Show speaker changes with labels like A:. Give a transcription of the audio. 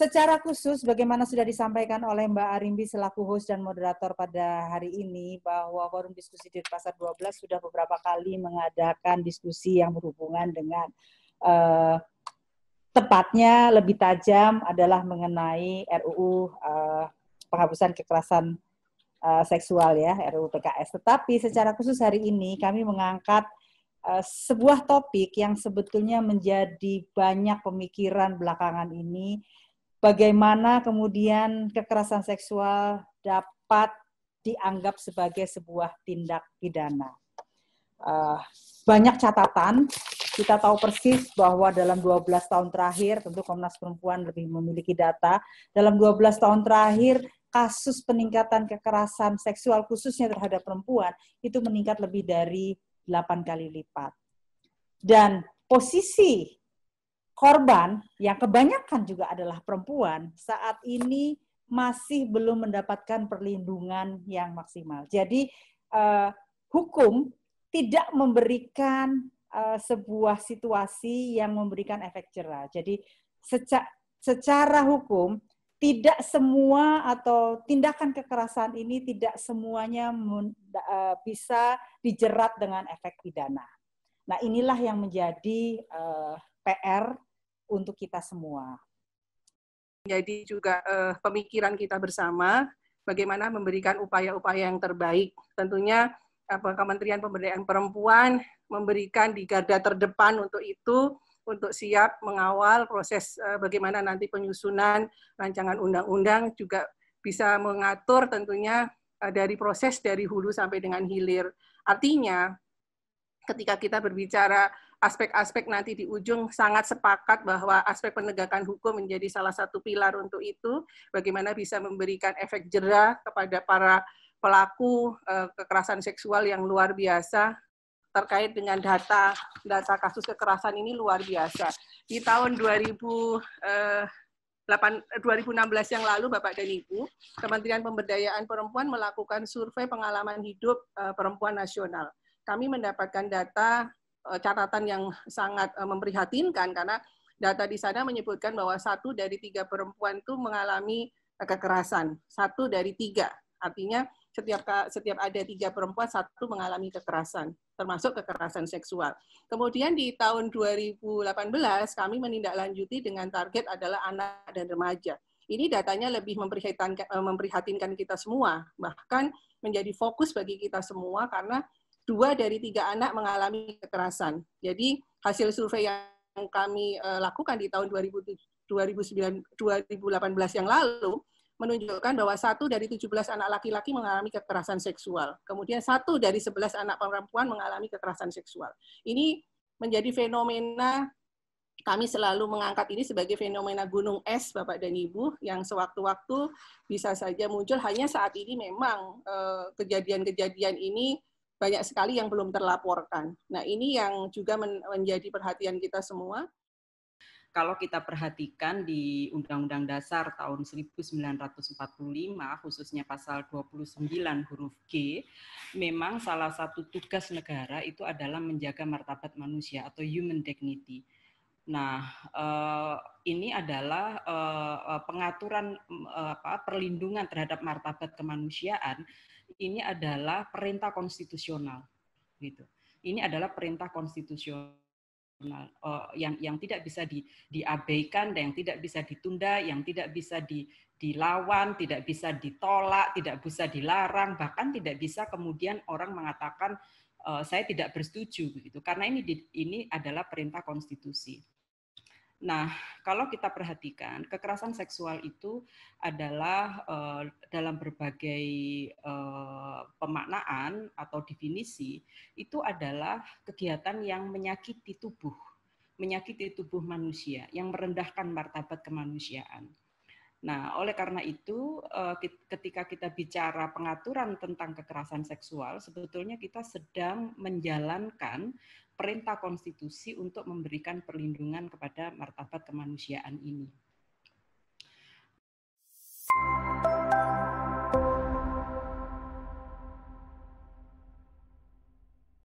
A: Secara khusus, bagaimana sudah disampaikan oleh Mbak Arimbi selaku host dan moderator pada hari ini, bahwa forum diskusi di pasar 12 sudah beberapa kali mengadakan diskusi yang berhubungan dengan uh, tepatnya lebih tajam adalah mengenai RUU uh, eh, penghapusan kekerasan uh, seksual ya, RUU PKS. Tetapi secara khusus hari ini kami mengangkat sebuah topik yang sebetulnya menjadi banyak pemikiran belakangan ini bagaimana kemudian kekerasan seksual dapat dianggap sebagai sebuah tindak pidana. Uh, banyak catatan, kita tahu persis bahwa dalam 12 tahun terakhir, tentu Komnas Perempuan lebih memiliki data, dalam 12 tahun terakhir kasus peningkatan kekerasan seksual khususnya terhadap perempuan itu meningkat lebih dari 8 kali lipat. Dan posisi korban yang kebanyakan juga adalah perempuan saat ini masih belum mendapatkan perlindungan yang maksimal. Jadi eh, hukum tidak memberikan eh, sebuah situasi yang memberikan efek cerah. Jadi seca secara hukum tidak semua atau tindakan kekerasan ini tidak semuanya eh, bisa dijerat dengan efek pidana. Nah, inilah yang menjadi uh, eh, PR untuk kita
B: semua. Jadi juga eh, pemikiran kita bersama bagaimana memberikan upaya-upaya yang terbaik. Tentunya apa, Kementerian Pemberdayaan Perempuan memberikan di garda terdepan untuk itu, untuk siap mengawal proses eh, bagaimana nanti penyusunan rancangan undang-undang juga bisa mengatur tentunya eh, dari proses dari hulu sampai dengan hilir. Artinya ketika kita berbicara aspek-aspek nanti di ujung sangat sepakat bahwa aspek penegakan hukum menjadi salah satu pilar untuk itu, bagaimana bisa memberikan efek jerah kepada para pelaku eh, kekerasan seksual yang luar biasa terkait dengan data data kasus kekerasan ini luar biasa. Di tahun 2000 2016 eh, eh, yang lalu Bapak dan Ibu, Kementerian Pemberdayaan Perempuan melakukan survei pengalaman hidup perempuan nasional. Kami mendapatkan data Eh, catatan yang sangat eh, memprihatinkan karena data di sana menyebutkan bahwa satu dari tiga perempuan itu mengalami eh, kekerasan. Satu dari tiga. Artinya setiap setiap ada tiga perempuan satu mengalami kekerasan, termasuk kekerasan seksual. Kemudian di tahun 2018 kami menindaklanjuti dengan target adalah anak dan remaja. Ini datanya lebih memprihatinkan, memprihatinkan kita semua, bahkan menjadi fokus bagi kita semua karena dua dari tiga anak mengalami kekerasan. Jadi hasil survei yang kami eh, lakukan di tahun 2009, 2018 yang lalu menunjukkan bahwa satu dari 17 anak laki-laki mengalami kekerasan seksual. Kemudian satu dari 11 anak perempuan mengalami kekerasan seksual. Ini menjadi fenomena kami selalu mengangkat ini sebagai fenomena gunung es, Bapak dan Ibu, yang sewaktu-waktu bisa saja muncul. Hanya saat ini memang eh, kejadian-kejadian ini banyak sekali yang belum terlaporkan. Nah, ini yang juga men menjadi perhatian kita semua.
C: Kalau kita perhatikan di Undang-Undang Dasar tahun 1945, khususnya pasal 29 huruf G, memang salah satu tugas negara itu adalah menjaga martabat manusia atau human dignity Nah, eh, ini adalah eh, eh, pengaturan mm, perlindungan terhadap martabat kemanusiaan. Ini adalah perintah konstitusional, gitu. Ini adalah perintah konstitusional yang yang tidak bisa di, diabaikan, yang tidak bisa ditunda, yang tidak bisa di, dilawan, tidak bisa ditolak, tidak bisa dilarang, bahkan tidak bisa kemudian orang mengatakan Eh, saya tidak bersetuju begitu karena ini ini adalah perintah konstitusi. Nah, kalau kita perhatikan, kekerasan seksual itu adalah uh, dalam berbagai uh, pemaknaan atau definisi, itu adalah kegiatan yang menyakiti tubuh, menyakiti tubuh manusia, yang merendahkan martabat kemanusiaan. Nah, oleh karena itu, eh, ketika kita bicara pengaturan tentang kekerasan seksual, sebetulnya kita sedang menjalankan perintah konstitusi untuk memberikan perlindungan kepada martabat kemanusiaan ini.